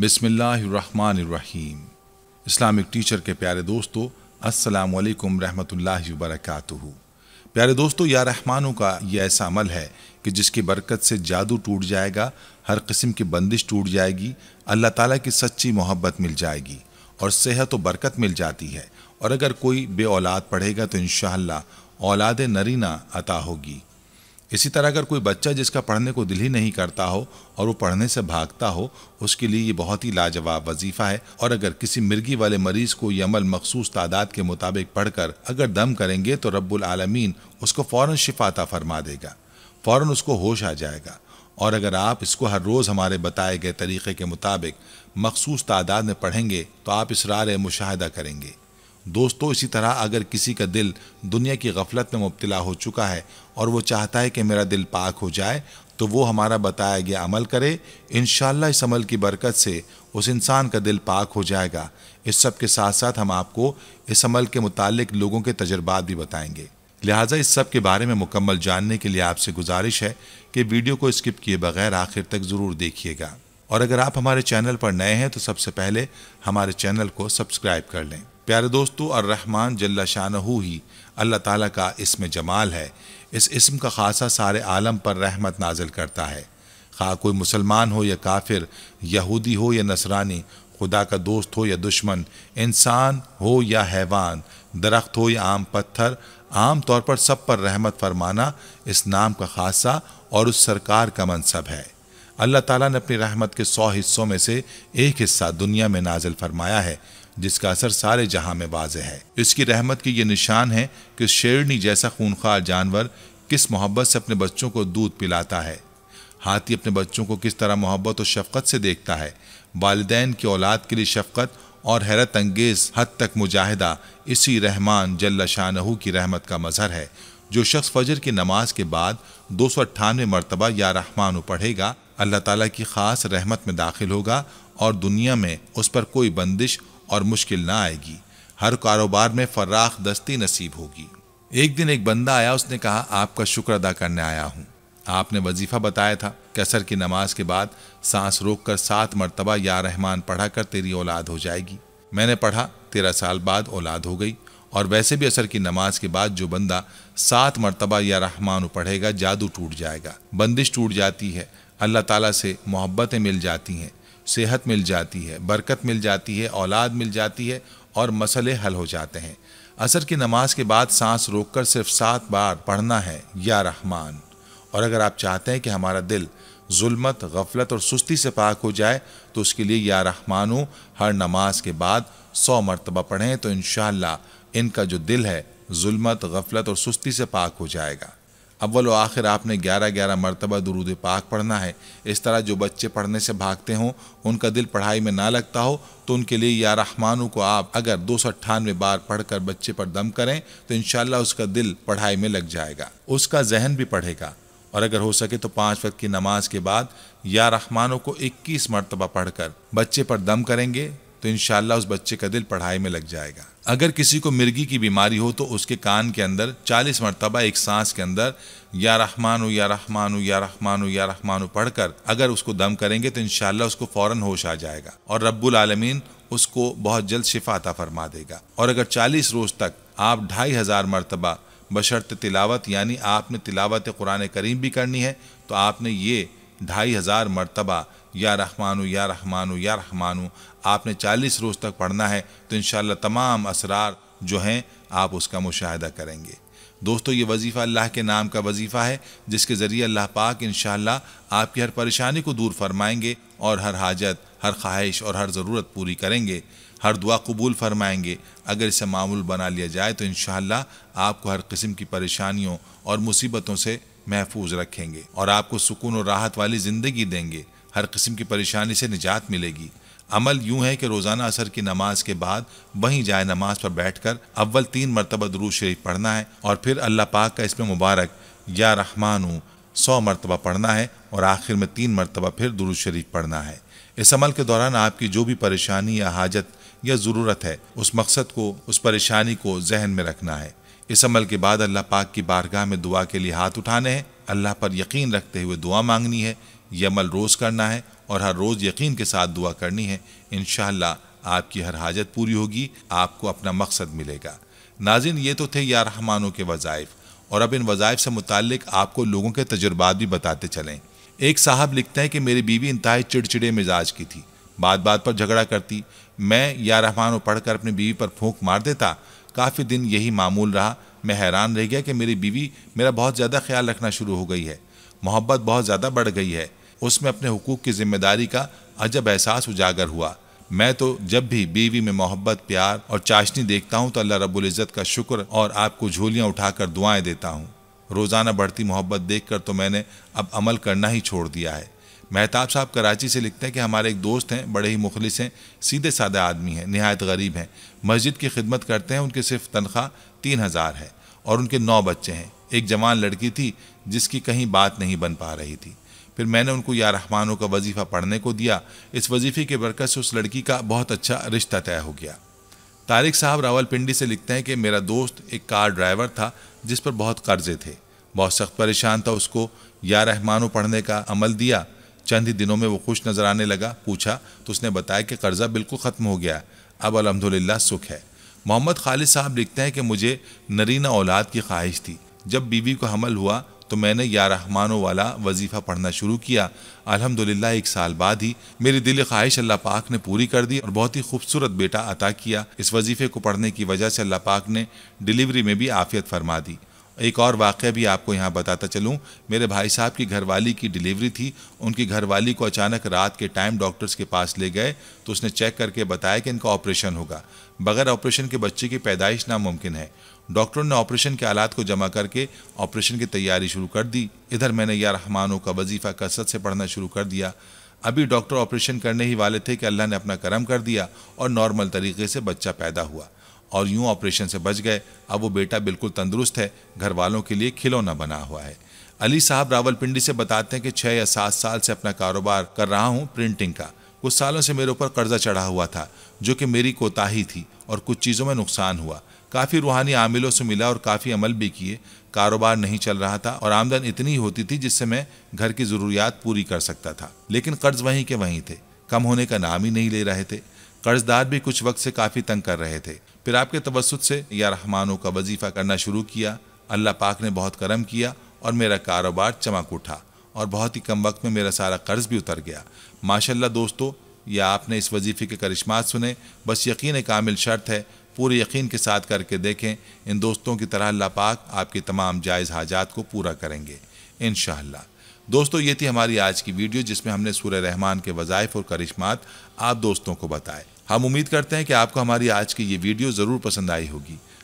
बिसमीम Islamic teacher के प्यारे दोस्तों अस्सलाम वालेकुम रहमतुल्लाहि वबरकातुहू प्यारे दोस्तों या रहमानों का यह ऐसा अमल है कि जिसकी बरकत से जादू टूट जाएगा हर किस्म की बंदिश टूट जाएगी अल्लाह ताला की सच्ची मोहब्बत मिल जाएगी और सेहत व बरकत मिल जाती है और अगर कोई बे औलाद पढ़ेगा तो इन औलाद नरीना अता होगी इसी तरह अगर कोई बच्चा जिसका पढ़ने को दिल ही नहीं करता हो और वो पढ़ने से भागता हो उसके लिए ये बहुत ही लाजवाब वजीफ़ा है और अगर किसी मिर्गी वाले मरीज़ को ये अमल मखसूस तादाद के मुताबिक पढ़कर अगर दम करेंगे तो रब्बुल आलमीन उसको फ़ौर शिफाता फरमा देगा फौरन उसको होश आ जाएगा और अगर आप इसको हर रोज़ हमारे बताए गए तरीक़े के मुताबिक मखसूस तादाद में पढ़ेंगे तो आप इसरार मुशाह करेंगे दोस्तों इसी तरह अगर किसी का दिल दुनिया की गफलत में मुबतला हो चुका है और वो चाहता है कि मेरा दिल पाक हो जाए तो वो हमारा बताया गया अमल करे इन इस अमल की बरकत से उस इंसान का दिल पाक हो जाएगा इस सब के साथ साथ हम आपको इस अमल के मुतालिक लोगों के तजर्बात भी बताएंगे लिहाजा इस सब के बारे में मुकम्मल जानने के लिए आपसे गुजारिश है कि वीडियो को स्किप किए बगैर आखिर तक ज़रूर देखिएगा और अगर आप हमारे चैनल पर नए हैं तो सबसे पहले हमारे चैनल को सब्सक्राइब कर लें प्यारे दोस्तों और रहमान जल्ला शाहू ही अल्लाह ताला का इसम जमाल है इस इसम का खासा सारे आलम पर रहमत नाजिल करता है खा कोई मुसलमान हो या काफिर यहूदी हो या नसरानी खुदा का दोस्त हो या दुश्मन इंसान हो या हैवान दरख्त हो या आम पत्थर आम तौर पर सब पर रहमत फरमाना इस नाम का खासा और उस सरकार का मनसब है अल्लाह ताला ने अपनी रहमत के सौ हिस्सों में से एक हिस्सा दुनिया में नाजिल फरमाया है जिसका असर सारे जहां में वाज है इसकी रहमत के ये निशान है कि शेरनी जैसा खूनखार जानवर किस मोहब्बत से अपने बच्चों को दूध पिलाता है हाथी अपने बच्चों को किस तरह मोहब्बत और शफकत से देखता है वालदेन की औलाद के लिए शफकत और हैरत अंगेज हद तक मुजाहिदा इसी रहमान जल्ला शाहू की रहमत का मजहर है जो शख्स फजर की नमाज के बाद दो सौ अट्ठानवे मरतबा या रहमान पढ़ेगा अल्लाह ताला की ख़ास रहमत में दाखिल होगा और दुनिया में उस पर कोई बंदिश और मुश्किल ना आएगी हर कारोबार में फर्राख दस्ती नसीब होगी एक दिन एक बंदा आया उसने कहा आपका शुक्र अदा करने आया हूँ आपने वजीफा बताया था कसर की नमाज के बाद सांस रोक कर सात मरतबा या रहमान पढ़ा कर तेरी औलाद हो जाएगी मैंने पढ़ा तेरह साल बाद औलाद हो गई और वैसे भी असर की नमाज के बाद जो बंदा सात मरतबा या रहमान पढ़ेगा जादू टूट जाएगा बंदिश टूट जाती है अल्लाह ताला से मोहब्बतें मिल जाती हैं सेहत मिल जाती है बरकत मिल जाती है औलाद मिल जाती है और मसले हल हो जाते हैं असर की नमाज के बाद सांस रोककर सिर्फ सात बार पढ़ना है या रहमान और अगर आप चाहते हैं कि हमारा दिल जुल्मत गफलत और सुस्ती से पाक हो जाए तो उसके लिए या रहमानु हर नमाज के बाद सौ मरतबा पढ़ें तो इन इनका जो दिल है जुल्मत गफलत और सुस्ती से पाक हो जाएगा अव्वल व आखिर आपने ग्यारह ग्यारह मरतबा दरूद पाक पढ़ना है इस तरह जो बच्चे पढ़ने से भागते हों उनका दिल पढ़ाई में ना लगता हो तो उनके लिए या रहमानों को आप अगर दो सौ अट्ठानवे बार पढ़कर बच्चे पर दम करें तो इन उसका दिल पढ़ाई में लग जाएगा उसका जहन भी पढ़ेगा और अगर हो सके तो पाँच वक्त की नमाज के बाद या रहमानों को इक्कीस मरतबा पढ़कर बच्चे पर दम करेंगे तो इन उस बच्चे का दिल पढ़ाई में लग जाएगा अगर किसी को मिर्गी की बीमारी हो तो उसके कान के अंदर चालीस मरतबा एक सांस के अंदर या रहमानु या रहमानु या रहमानु या रहमानु पढ़कर अगर उसको दम करेंगे तो इन उसको फ़ौर होश आ जाएगा और रब्बुल आलमीन उसको बहुत जल्द शिफाता फरमा देगा और अगर चालीस रोज़ तक आप ढाई हज़ार मरतबा बशर्त तिलावत यानी आपने तिलावत कुरान करीम भी करनी है तो आपने ये ढाई हज़ार मरतबा या रहमानु या रहमानु या रहमानु आपने 40 रोज़ तक पढ़ना है तो इन तमाम असरार जो हैं आप उसका मुशाह करेंगे दोस्तों ये वजीफ़ा अल्लाह के नाम का वजीफ़ा है जिसके ज़रिए अल्लाह पाक इन आपकी हर परेशानी को दूर फरमाएंगे और हर हाजत हर ख्वाहिश और हर ज़रूरत पूरी करेंगे हर दुआ कबूल फरमाएंगे अगर इसे मामूल बना लिया जाए तो इन आपको हर किस्म की परेशानियों और मुसीबतों से महफूज रखेंगे और आपको सुकून और राहत वाली ज़िंदगी देंगे हर किस्म की परेशानी से निजात मिलेगी अमल यूं है कि रोज़ाना असर की नमाज के बाद वहीं जाए नमाज पर बैठ कर अव्वल तीन मरतबा दरूज शरीफ पढ़ना है और फिर अल्लाह पाक का इसमें मुबारक या रहमान हूँ सौ मरतबा पढ़ना है और आखिर में तीन मरतबा फिर दरूज शरीफ पढ़ना है इस अमल के दौरान आपकी जो भी परेशानी या हाजत या ज़रूरत है उस मकसद को उस परेशानी को जहन में रखना है इस अमल के बाद अल्लाह पाक की बारगाह में दुआ के लिए हाथ उठाने हैं अल्लाह पर यकीन रखते हुए दुआ मांगनी है ये अमल रोज़ करना है और हर रोज़ यकीन के साथ दुआ करनी है इन आपकी हर हाजत पूरी होगी आपको अपना मकसद मिलेगा नाजिन ये तो थे या रहमानों के वज़ाइफ़ और अब इन वज़ाइफ से मुतक आपको लोगों के तजुर्बा भी बताते चलें एक साहब लिखते हैं कि मेरी बीवी इंतहाई चिड़चिड़े मिजाज की थी बात बात पर झगड़ा करती मैं या रहमानों पढ़कर अपनी बीवी पर फूंक मार देता काफ़ी दिन यही मामूल रहा मैं हैरान रह गया कि मेरी बीवी मेरा बहुत ज़्यादा ख्याल रखना शुरू हो गई है मोहब्बत बहुत ज़्यादा बढ़ गई है उसमें अपने हकूक़ की जिम्मेदारी का अजब एहसास उजागर हुआ मैं तो जब भी बीवी में मोहब्बत प्यार और चाशनी देखता हूँ तो अल्लाह रब्बुल इज़्ज़त का शुक्र और आपको झोलियाँ उठाकर दुआएं देता हूँ रोज़ाना बढ़ती मोहब्बत देखकर तो मैंने अब अमल करना ही छोड़ दिया है मेहताब साहब कराची से लिखते हैं कि हमारे एक दोस्त हैं बड़े ही मुखलिस हैं सीधे सादे आदमी हैं नहायत गरीब हैं मस्जिद की खिदमत करते हैं उनकी सिर्फ तनख्वाह तीन हज़ार है और उनके नौ बच्चे हैं एक जवान लड़की थी जिसकी कहीं बात नहीं बन पा रही थी फिर मैंने उनको या रहमानों का वजीफ़ा पढ़ने को दिया इस वजीफ़े के बरकत से उस लड़की का बहुत अच्छा रिश्ता तय हो गया तारिक साहब रावलपिंडी से लिखते हैं कि मेरा दोस्त एक कार ड्राइवर था जिस पर बहुत कर्जे थे बहुत सख्त परेशान था उसको या रहमानो पढ़ने का अमल दिया चंद ही दिनों में वो खुश नज़र आने लगा पूछा तो उसने बताया कि कर्ज़ा बिल्कुल ख़त्म हो गया अब अलहमदिल्ला सुख है मोहम्मद खालिद साहब लिखते हैं कि मुझे नरीना औलाद की ख्वाहिश थी जब बीवी को हमल हुआ तो मैंने या रहमानो वाला वजीफ़ा पढ़ना शुरू किया अल्हम्दुलिल्लाह एक साल बाद ही मेरी दिल ख्वाहिश अल्लाह पाक ने पूरी कर दी और बहुत ही खूबसूरत बेटा अता किया इस वजीफ़े को पढ़ने की वजह से अल्लाह पाक ने डिलीवरी में भी आफियत फरमा दी एक और वाक़ भी आपको यहाँ बताता चलूँ मेरे भाई साहब की घरवाली की डिलीवरी थी उनकी घरवाली को अचानक रात के टाइम डॉक्टर्स के पास ले गए तो उसने चेक करके बताया कि इनका ऑपरेशन होगा बगैर ऑपरेशन के बच्चे की पैदाइश नामुमकिन है डॉक्टरों ने ऑपरेशन के आलात को जमा करके ऑपरेशन की तैयारी शुरू कर दी इधर मैंने या रहमानों का वजीफ़ा कसरत से पढ़ना शुरू कर दिया अभी डॉक्टर ऑपरेशन करने ही वाले थे कि अल्लाह ने अपना करम कर दिया और नॉर्मल तरीके से बच्चा पैदा हुआ और यूँ ऑपरेशन से बच गए अब वो बेटा बिल्कुल तंदुरुस्त है घर वालों के लिए खिलौना बना हुआ है अली साहब रावलपिंडी से बताते हैं कि छः या सात साल से अपना कारोबार कर रहा हूँ प्रिंटिंग का कुछ सालों से मेरे ऊपर कर्जा चढ़ा हुआ था जो कि मेरी कोताही थी और कुछ चीज़ों में नुकसान हुआ काफ़ी रूहानी आमिलों से मिला और काफ़ी अमल भी किए कारोबार नहीं चल रहा था और आमदन इतनी होती थी जिससे मैं घर की ज़रूरियात पूरी कर सकता था लेकिन कर्ज वहीं के वहीं थे कम होने का नाम ही नहीं ले रहे थे कर्जदार भी कुछ वक्त से काफ़ी तंग कर रहे थे फिर आपके तवसत से या रहमानों का वजीफ़ा करना शुरू किया अल्लाह पाक ने बहुत करम किया और मेरा कारोबार चमक उठा और बहुत ही कम वक्त में मेरा सारा कर्ज भी उतर गया माशाल्लाह दोस्तों या आपने इस वजीफ़े के करिश्मात सुने बस यकीन कामिल शर्त है पूरे यकीन के साथ करके देखें इन दोस्तों की तरह अल्लाह पाक आपकी तमाम जायज़ हाजात को पूरा करेंगे इन दोस्तों ये थी हमारी आज की वीडियो जिसमें हमने सूर्य रहमान के वज़ाइफ और करिश्मात आप दोस्तों को बताए हम उम्मीद करते हैं कि आपको हमारी आज की ये वीडियो ज़रूर पसंद आई होगी